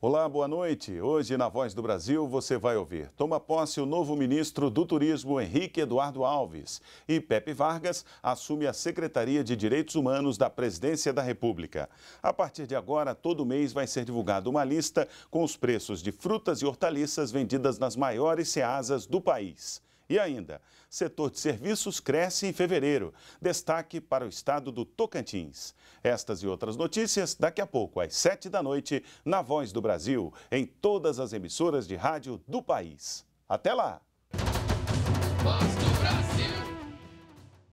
Olá, boa noite. Hoje, na Voz do Brasil, você vai ouvir. Toma posse o novo ministro do Turismo, Henrique Eduardo Alves. E Pepe Vargas assume a Secretaria de Direitos Humanos da Presidência da República. A partir de agora, todo mês vai ser divulgada uma lista com os preços de frutas e hortaliças vendidas nas maiores ceasas do país. E ainda, setor de serviços cresce em fevereiro. Destaque para o estado do Tocantins. Estas e outras notícias daqui a pouco, às 7 da noite, na Voz do Brasil, em todas as emissoras de rádio do país. Até lá!